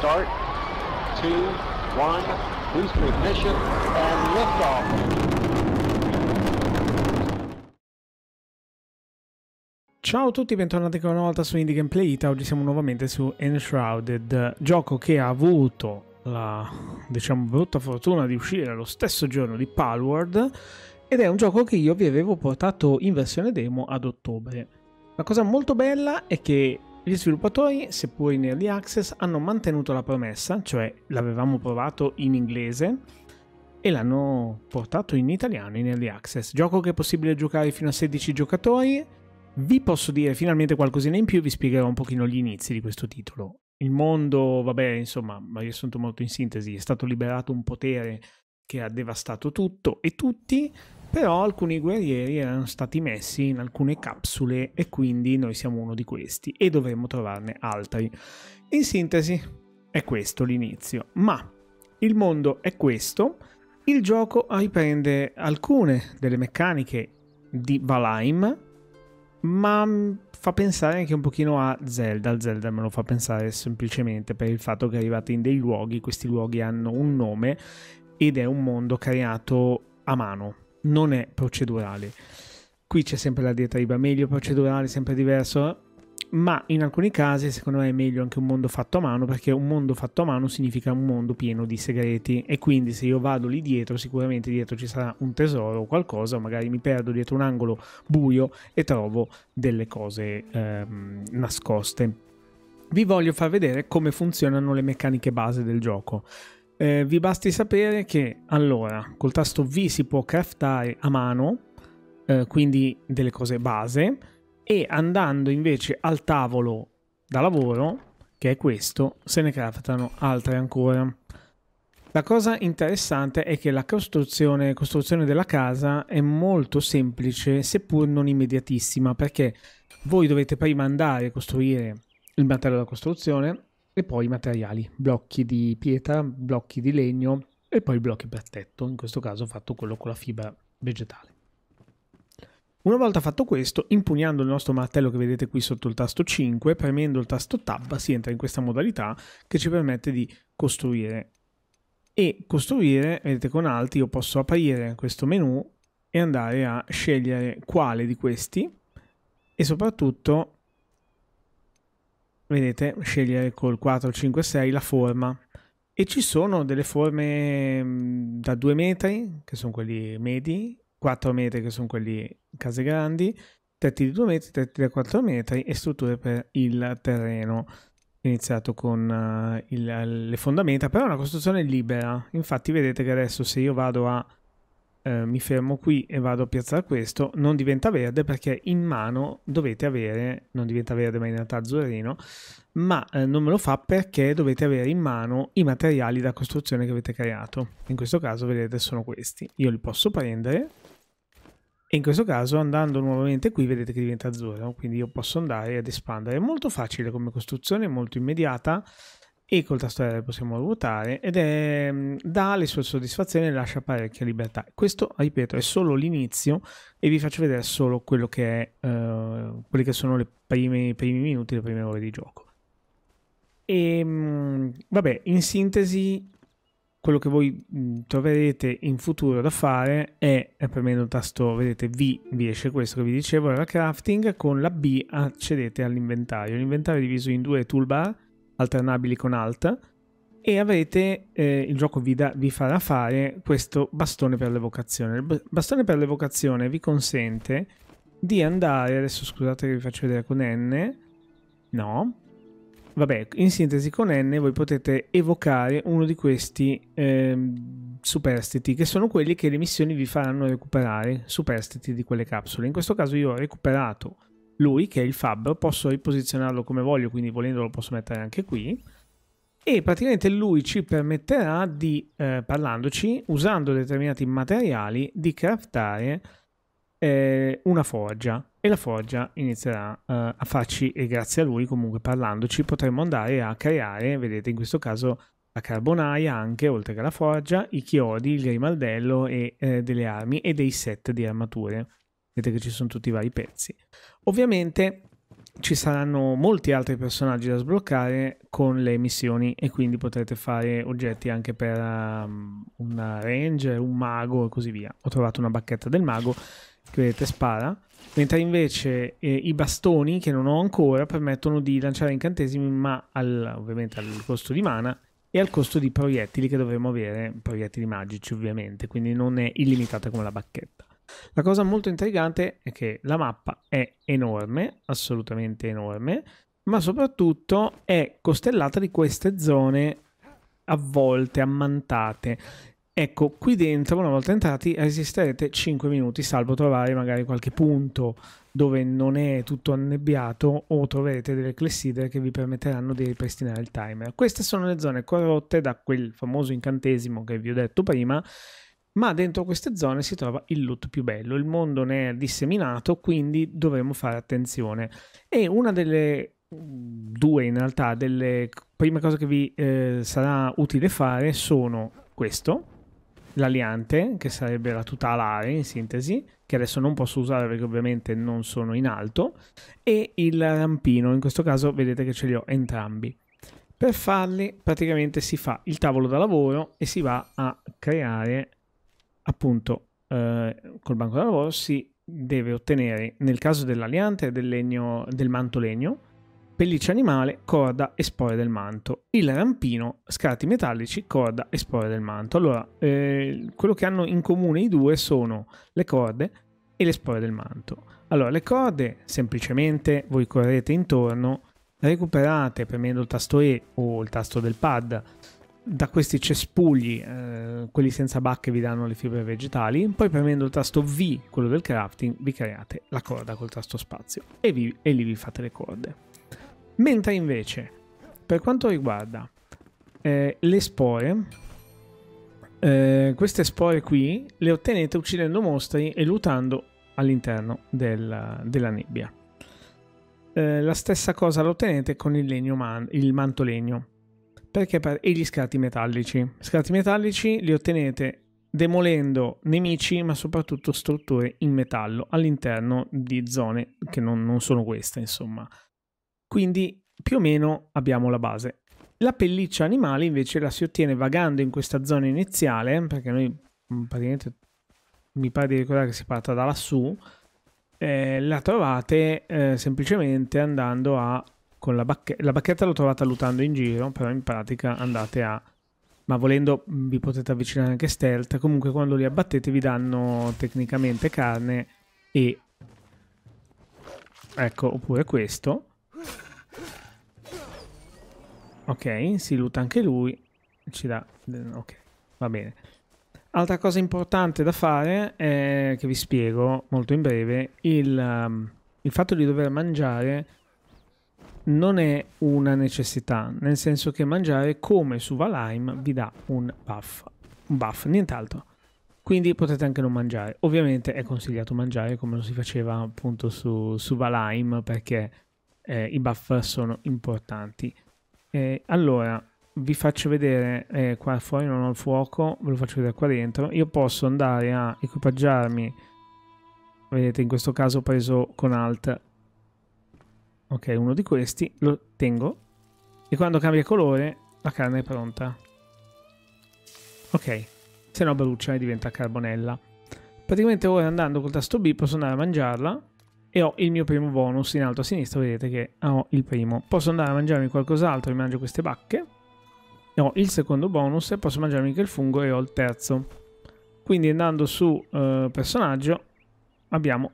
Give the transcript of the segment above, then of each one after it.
start, two, one, boost ignition, and liftoff. Ciao a tutti, bentornati ancora una volta su Indie Gameplay Ita. Oggi siamo nuovamente su Enshrouded, gioco che ha avuto la diciamo brutta fortuna di uscire lo stesso giorno di Palward ed è un gioco che io vi avevo portato in versione demo ad ottobre. La cosa molto bella è che gli sviluppatori, seppur in early access, hanno mantenuto la promessa, cioè l'avevamo provato in inglese e l'hanno portato in italiano in early access. Gioco che è possibile giocare fino a 16 giocatori. Vi posso dire finalmente qualcosina in più, vi spiegherò un pochino gli inizi di questo titolo. Il mondo, vabbè, insomma, ma riassunto molto in sintesi, è stato liberato un potere che ha devastato tutto e tutti però alcuni guerrieri erano stati messi in alcune capsule e quindi noi siamo uno di questi e dovremmo trovarne altri. In sintesi è questo l'inizio, ma il mondo è questo, il gioco riprende alcune delle meccaniche di Valheim, ma fa pensare anche un pochino a Zelda. Zelda me lo fa pensare semplicemente per il fatto che arrivate in dei luoghi, questi luoghi hanno un nome ed è un mondo creato a mano non è procedurale. Qui c'è sempre la diatriba meglio procedurale, sempre diverso, ma in alcuni casi secondo me è meglio anche un mondo fatto a mano perché un mondo fatto a mano significa un mondo pieno di segreti e quindi se io vado lì dietro sicuramente dietro ci sarà un tesoro o qualcosa, magari mi perdo dietro un angolo buio e trovo delle cose ehm, nascoste. Vi voglio far vedere come funzionano le meccaniche base del gioco. Eh, vi basti sapere che allora col tasto V si può craftare a mano, eh, quindi delle cose base, e andando invece al tavolo da lavoro, che è questo, se ne craftano altre ancora. La cosa interessante è che la costruzione, costruzione, della casa è molto semplice, seppur non immediatissima, perché voi dovete prima andare a costruire il mantello della costruzione, e poi i materiali, blocchi di pietra, blocchi di legno e poi blocchi per tetto, in questo caso ho fatto quello con la fibra vegetale. Una volta fatto questo, impugnando il nostro martello che vedete qui sotto il tasto 5, premendo il tasto tab si entra in questa modalità che ci permette di costruire. E costruire, vedete con alt, io posso aprire questo menu e andare a scegliere quale di questi e soprattutto vedete, scegliere col 4, 5, 6 la forma. E ci sono delle forme mm, da 2 metri, che sono quelli medi, 4 metri, che sono quelli case grandi, tetti di 2 metri, tetti da 4 metri e strutture per il terreno. Iniziato con uh, il, le fondamenta, però è una costruzione libera. Infatti, vedete che adesso se io vado a eh, mi fermo qui e vado a piazzare questo, non diventa verde perché in mano dovete avere, non diventa verde ma in realtà azzurrino, ma eh, non me lo fa perché dovete avere in mano i materiali da costruzione che avete creato. In questo caso vedete sono questi, io li posso prendere e in questo caso andando nuovamente qui vedete che diventa azzurro, quindi io posso andare ad espandere. È molto facile come costruzione, molto immediata, e col tasto R possiamo ruotare ed è, mm, dà le sue soddisfazioni e lascia parecchia libertà. Questo, ripeto, è solo l'inizio e vi faccio vedere solo quello che è, eh, quelli che sono le prime, i primi minuti, le prime ore di gioco. E ehm, vabbè, in sintesi, quello che voi mm, troverete in futuro da fare è, eh, premendo il tasto, vedete V, vi esce questo che vi dicevo, era crafting, con la B accedete all'inventario. L'inventario è diviso in due toolbar alternabili con alt e avrete, eh, il gioco vi, da, vi, farà fare questo bastone per l'evocazione. Il bastone per l'evocazione vi consente di andare, adesso scusate che vi faccio vedere con N, no, vabbè, in sintesi con N voi potete evocare uno di questi eh, superstiti, che sono quelli che le missioni vi faranno recuperare, superstiti di quelle capsule. In questo caso io ho recuperato lui che è il fabbro posso riposizionarlo come voglio, quindi volendo lo posso mettere anche qui e praticamente lui ci permetterà di, eh, parlandoci, usando determinati materiali, di craftare eh, una forgia e la forgia inizierà eh, a farci, e grazie a lui comunque parlandoci, potremo andare a creare, vedete in questo caso la carbonaia anche, oltre che la forgia, i chiodi, il grimaldello e eh, delle armi e dei set di armature vedete che ci sono tutti i vari pezzi. Ovviamente ci saranno molti altri personaggi da sbloccare con le missioni e quindi potrete fare oggetti anche per um, una range, un mago e così via. Ho trovato una bacchetta del mago che vedete spara, mentre invece eh, i bastoni che non ho ancora permettono di lanciare incantesimi ma al, ovviamente al costo di mana e al costo di proiettili che dovremmo avere, proiettili magici ovviamente, quindi non è illimitata come la bacchetta. La cosa molto intrigante è che la mappa è enorme, assolutamente enorme, ma soprattutto è costellata di queste zone avvolte, ammantate. Ecco, qui dentro, una volta entrati, resisterete 5 minuti, salvo trovare magari qualche punto dove non è tutto annebbiato o troverete delle clessidre che vi permetteranno di ripristinare il timer. Queste sono le zone corrotte da quel famoso incantesimo che vi ho detto prima ma dentro queste zone si trova il loot più bello, il mondo ne è disseminato, quindi dovremo fare attenzione. E una delle mm, due in realtà delle prime cose che vi eh, sarà utile fare sono questo, l'aliante, che sarebbe la tuta alare in sintesi, che adesso non posso usare perché ovviamente non sono in alto, e il rampino, in questo caso vedete che ce li ho entrambi. Per farli praticamente si fa il tavolo da lavoro e si va a creare appunto eh, col banco da lavoro si deve ottenere nel caso dell'aliante e del, legno, del manto legno pelliccia animale, corda e spore del manto. Il rampino, scarti metallici, corda e spore del manto. Allora, eh, quello che hanno in comune i due sono le corde e le spore del manto. Allora, le corde semplicemente voi correte intorno, recuperate premendo il tasto E o il tasto del pad da questi cespugli, eh, quelli senza bacche vi danno le fibre vegetali, poi premendo il tasto V, quello del crafting, vi create la corda col tasto spazio e, vi, e lì vi fate le corde. Mentre invece, per quanto riguarda eh, le spore, eh, queste spore qui le ottenete uccidendo mostri e lutando all'interno del, della nebbia. Eh, la stessa cosa la ottenete con il, legno man il manto legno perché per... E gli scarti metallici. Scarti metallici li ottenete demolendo nemici ma soprattutto strutture in metallo all'interno di zone che non, non sono queste insomma. Quindi più o meno abbiamo la base. La pelliccia animale invece la si ottiene vagando in questa zona iniziale perché noi mm, praticamente mi pare di ricordare che si parta da lassù. Eh, la trovate eh, semplicemente andando a con la bacchetta. La bacchetta l'ho trovata lutando in giro, però in pratica andate a... Ma volendo vi potete avvicinare anche stealth. Comunque quando li abbattete vi danno tecnicamente carne e... Ecco, oppure questo. Ok, si luta anche lui. Ci dà... Ok, va bene. Altra cosa importante da fare, è, che vi spiego molto in breve, il, um, il fatto di dover mangiare non è una necessità, nel senso che mangiare come su Valheim vi dà un buff, un buff, nient'altro. Quindi potete anche non mangiare. Ovviamente è consigliato mangiare come lo si faceva appunto su, su Valheim perché eh, i buff sono importanti. Eh, allora, vi faccio vedere eh, qua fuori, non ho il fuoco, ve lo faccio vedere qua dentro. Io posso andare a equipaggiarmi, vedete in questo caso ho preso con Alt Ok, uno di questi lo tengo e quando cambia colore la carne è pronta. Ok, se no brucia e diventa carbonella. Praticamente ora andando col tasto B posso andare a mangiarla e ho il mio primo bonus in alto a sinistra, vedete che ho il primo. Posso andare a mangiarmi qualcos'altro, mi mangio queste bacche. E ho il secondo bonus e posso mangiarmi anche il fungo e ho il terzo. Quindi andando su eh, personaggio abbiamo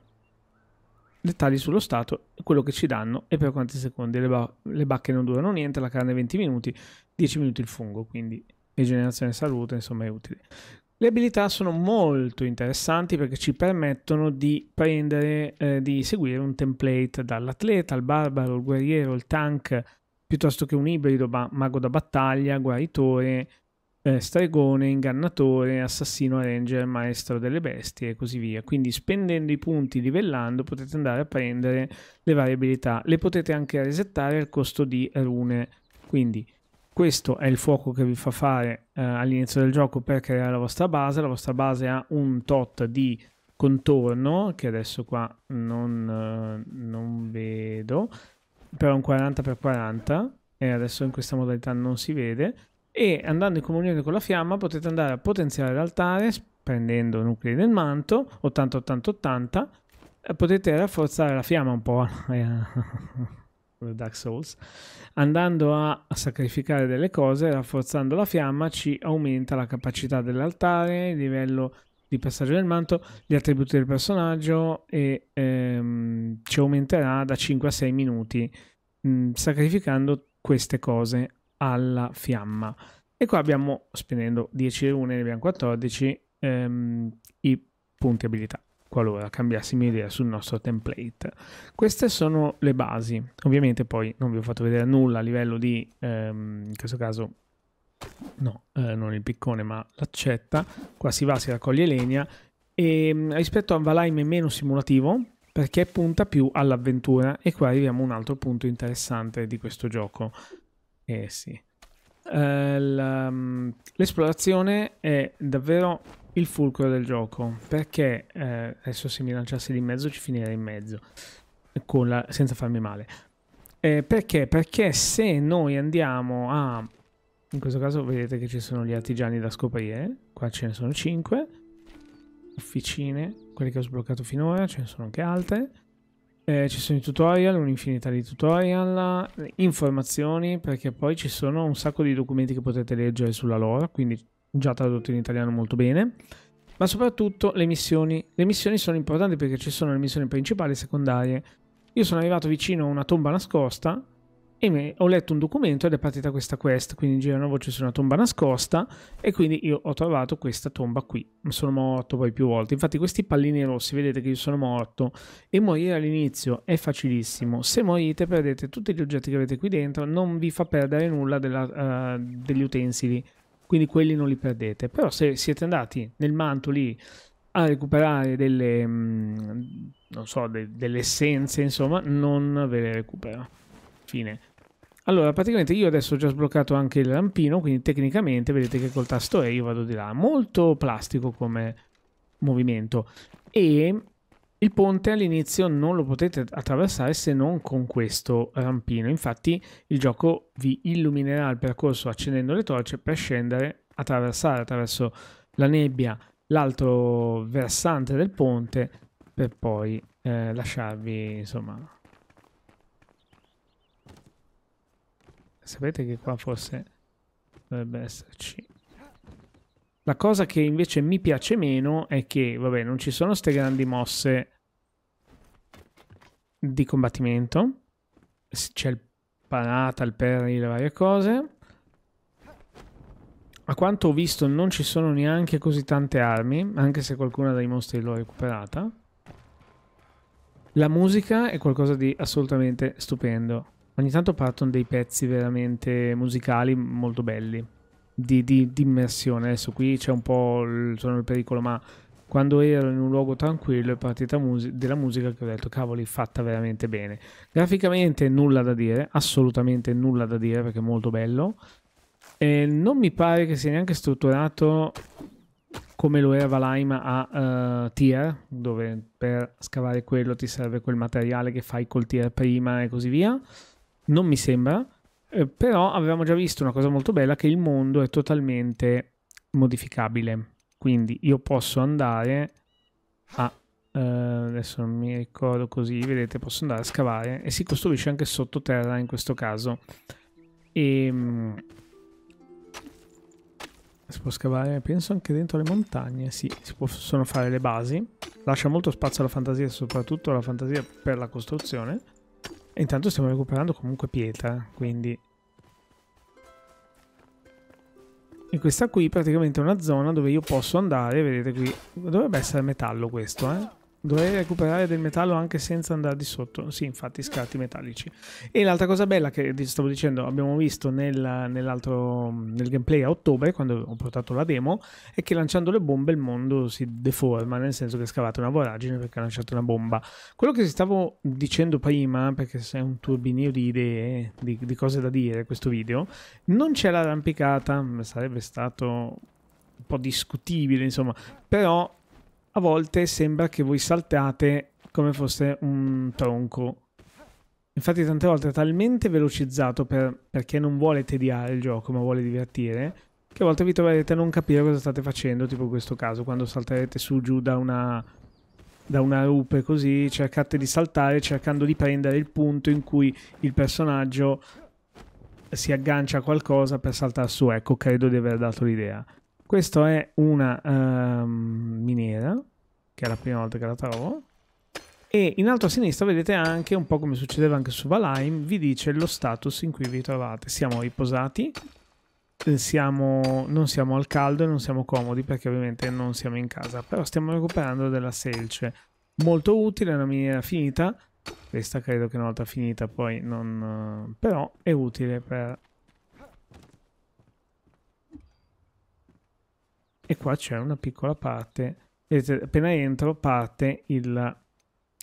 dettagli sullo stato, quello che ci danno e per quanti secondi. Le, ba le bacche non durano niente, la carne 20 minuti, 10 minuti il fungo, quindi rigenerazione salute, insomma è utile. Le abilità sono molto interessanti perché ci permettono di prendere, eh, di seguire un template dall'atleta, al barbaro, il guerriero, il tank, piuttosto che un ibrido, ma mago da battaglia, guaritore, eh, stregone, ingannatore, assassino, ranger, maestro delle bestie e così via. Quindi spendendo i punti livellando potete andare a prendere le varie abilità. Le potete anche resettare al costo di rune. Quindi questo è il fuoco che vi fa fare eh, all'inizio del gioco per creare la vostra base. La vostra base ha un tot di contorno che adesso qua non, eh, non vedo però un 40x40 e adesso in questa modalità non si vede e andando in comunione con la fiamma potete andare a potenziare l'altare prendendo nuclei del manto 80-80-80 potete rafforzare la fiamma un po' eh, Dark Souls andando a sacrificare delle cose rafforzando la fiamma ci aumenta la capacità dell'altare il livello di passaggio del manto gli attributi del personaggio e ehm, ci aumenterà da 5 a 6 minuti mh, mm, sacrificando queste cose alla fiamma. E qua abbiamo, spendendo 10 rune, ne abbiamo 14, ehm, i punti abilità, qualora cambiassimo idea sul nostro template. Queste sono le basi. Ovviamente poi non vi ho fatto vedere nulla a livello di, ehm, in questo caso, no, eh, non il piccone, ma l'accetta. Qua si va, si raccoglie legna. E ehm, rispetto a Valheim è meno simulativo, perché punta più all'avventura e qua arriviamo a un altro punto interessante di questo gioco. Eh sì. Eh, mm, l'esplorazione è davvero il fulcro del gioco, perché eh, adesso se mi lanciassi di mezzo ci finirei in mezzo, la, senza farmi male. Eh, perché? Perché se noi andiamo a... In questo caso vedete che ci sono gli artigiani da scoprire, qua ce ne sono 5, officine, quelle che ho sbloccato finora, ce ne sono anche altre. Eh, ci sono i tutorial, un'infinità di tutorial, eh, informazioni, perché poi ci sono un sacco di documenti che potete leggere sulla lore, quindi già tradotto in italiano molto bene. Ma soprattutto le missioni. Le missioni sono importanti perché ci sono le missioni principali e secondarie. Io sono arrivato vicino a una tomba nascosta e ho letto un documento ed è partita questa quest, quindi in giro una voce su una tomba nascosta e quindi io ho trovato questa tomba qui, sono morto poi più volte, infatti questi pallini rossi vedete che io sono morto e morire all'inizio è facilissimo, se morite perdete tutti gli oggetti che avete qui dentro, non vi fa perdere nulla della, uh, degli utensili, quindi quelli non li perdete, però se siete andati nel manto lì a recuperare delle, mh, mm, non so, de delle essenze insomma, non ve le recupera. Fine. Allora, praticamente io adesso ho già sbloccato anche il lampino, quindi tecnicamente vedete che col tasto E io vado di là. Molto plastico come movimento. E il ponte all'inizio non lo potete attraversare se non con questo rampino. Infatti il gioco vi illuminerà il percorso accendendo le torce per scendere, attraversare attraverso la nebbia l'altro versante del ponte per poi eh, lasciarvi insomma Sapete che qua forse dovrebbe esserci. La cosa che invece mi piace meno è che, vabbè, non ci sono queste grandi mosse di combattimento. C'è il parata, il perri, le varie cose. A quanto ho visto non ci sono neanche così tante armi, anche se qualcuna dai mostri l'ho recuperata. La musica è qualcosa di assolutamente stupendo ogni tanto partono dei pezzi veramente musicali molto belli, di, di, di immersione. Adesso qui c'è un po' il, sono il pericolo, ma quando ero in un luogo tranquillo è partita mus- della musica che ho detto cavoli fatta veramente bene graficamente nulla da dire assolutamente nulla da dire perché è molto bello e non mi pare che sia neanche strutturato come lo era Valheim a uh, eh, tier dove per scavare quello ti serve quel materiale che fai col tier prima e così via non mi sembra, eh, però avevamo già visto una cosa molto bella che il mondo è totalmente modificabile. Quindi io posso andare a... Eh, adesso non mi ricordo così, vedete, posso andare a scavare e si costruisce anche sottoterra in questo caso. E... Ehm, si può scavare, penso anche dentro le montagne, sì, si possono fare le basi. Lascia molto spazio alla fantasia, soprattutto alla fantasia per la costruzione intanto stiamo recuperando comunque pietra, quindi... E questa qui praticamente è una zona dove io posso andare, vedete qui, dovrebbe essere metallo questo, eh? Dovrei recuperare del metallo anche senza andare di sotto. Sì, infatti, scarti metallici. E l'altra cosa bella che stavo dicendo, abbiamo visto nel, nell'altro, nel gameplay a ottobre, quando ho portato la demo, è che lanciando le bombe il mondo si deforma, nel senso che scavate una voragine perché ha lanciato una bomba. Quello che stavo dicendo prima, perché è un turbinio di idee, di, di cose da dire, questo video, non c'è l'arrampicata, sarebbe stato un po' discutibile, insomma, però a volte sembra che voi saltate come fosse un tronco. Infatti tante volte è talmente velocizzato per, perché non vuole tediare il gioco ma vuole divertire che a volte vi troverete a non capire cosa state facendo, tipo in questo caso quando salterete su giù da una, da una rupe così cercate di saltare cercando di prendere il punto in cui il personaggio si aggancia a qualcosa per saltare su, ecco credo di aver dato l'idea. Questa è una um, miniera, che è la prima volta che la trovo. E in alto a sinistra vedete anche, un po' come succedeva anche su Valheim, vi dice lo status in cui vi trovate. Siamo riposati, siamo, non siamo al caldo e non siamo comodi perché ovviamente non siamo in casa, però stiamo recuperando della selce. Molto utile, è una miniera finita, questa credo che una volta finita poi non... Eh, però è utile per e qua c'è una piccola parte. Vedete, appena entro parte il,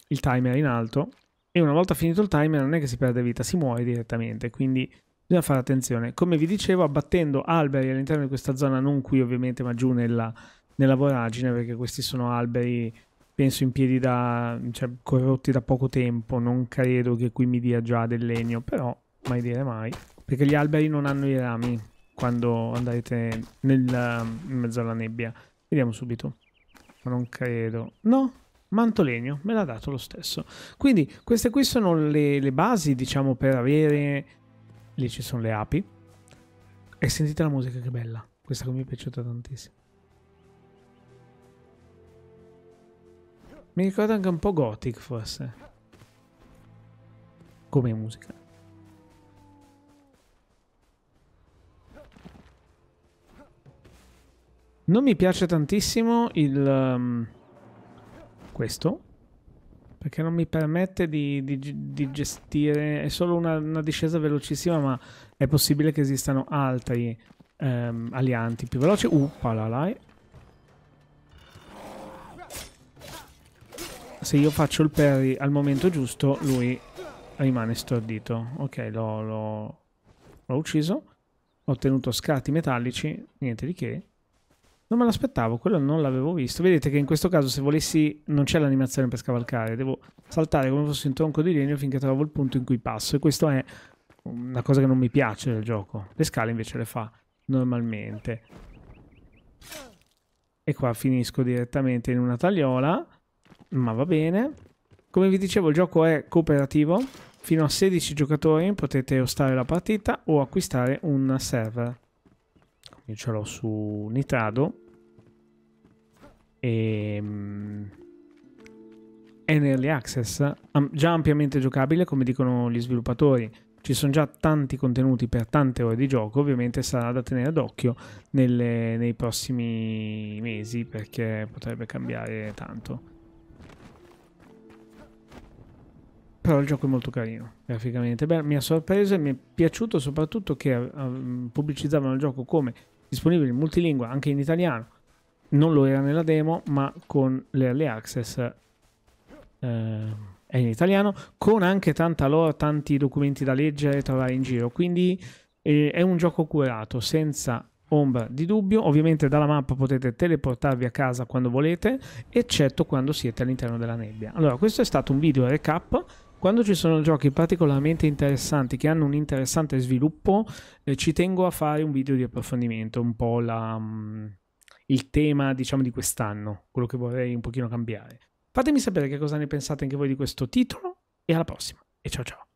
il timer in alto e una volta finito il timer non è che si perde vita, si muore direttamente, quindi bisogna fare attenzione. Come vi dicevo, abbattendo alberi all'interno di questa zona, non qui ovviamente, ma giù nella, nella voragine, perché questi sono alberi, penso, in piedi da... Cioè, corrotti da poco tempo, non credo che qui mi dia già del legno, però mai dire mai, perché gli alberi non hanno i rami, quando andate nel, in mezzo alla nebbia. Vediamo subito. Ma non credo. No, manto legno, me l'ha dato lo stesso. Quindi queste qui sono le, le basi, diciamo, per avere... Lì ci sono le api. E sentite la musica che bella. Questa che mi è piaciuta tantissimo. Mi ricorda anche un po' Gothic forse. Come musica. Non mi piace tantissimo il... Um, questo. Perché non mi permette di, di, di gestire... È solo una, una, discesa velocissima, ma è possibile che esistano altri um, alianti più veloci. Uh, palalai. Se io faccio il parry al momento giusto, lui rimane stordito. Ok, l'ho ucciso. Ho ottenuto scarti metallici, niente di che. Non me l'aspettavo, quello non l'avevo visto. Vedete che in questo caso se volessi non c'è l'animazione per scavalcare, devo saltare come fosse un tronco di legno finché trovo il punto in cui passo e questa è una cosa che non mi piace del gioco. Le scale invece le fa normalmente. E qua finisco direttamente in una tagliola, ma va bene. Come vi dicevo il gioco è cooperativo, fino a 16 giocatori potete ostare la partita o acquistare un server io ce l'ho su nitrado e um, è in early access um, già ampiamente giocabile come dicono gli sviluppatori ci sono già tanti contenuti per tante ore di gioco, ovviamente sarà da tenere d'occhio nelle, nei prossimi mesi perché potrebbe cambiare tanto. Però il gioco è molto carino, graficamente. Beh, mi ha sorpreso e mi è piaciuto soprattutto che eh, mm, pubblicizzavano il gioco come disponibile in multilingua anche in italiano. Non lo era nella demo, ma con l'early access eh, è in italiano, con anche tanta lore, tanti documenti da leggere e trovare in giro. Quindi eh, è un gioco curato, senza ombra di dubbio. Ovviamente dalla mappa potete teleportarvi a casa quando volete, eccetto quando siete all'interno della nebbia. Allora, questo è stato un video recap quando ci sono giochi particolarmente interessanti che hanno un interessante sviluppo, eh, ci tengo a fare un video di approfondimento, un po' la, um, il tema diciamo di quest'anno, quello che vorrei un pochino cambiare. Fatemi sapere che cosa ne pensate anche voi di questo titolo e alla prossima e ciao ciao.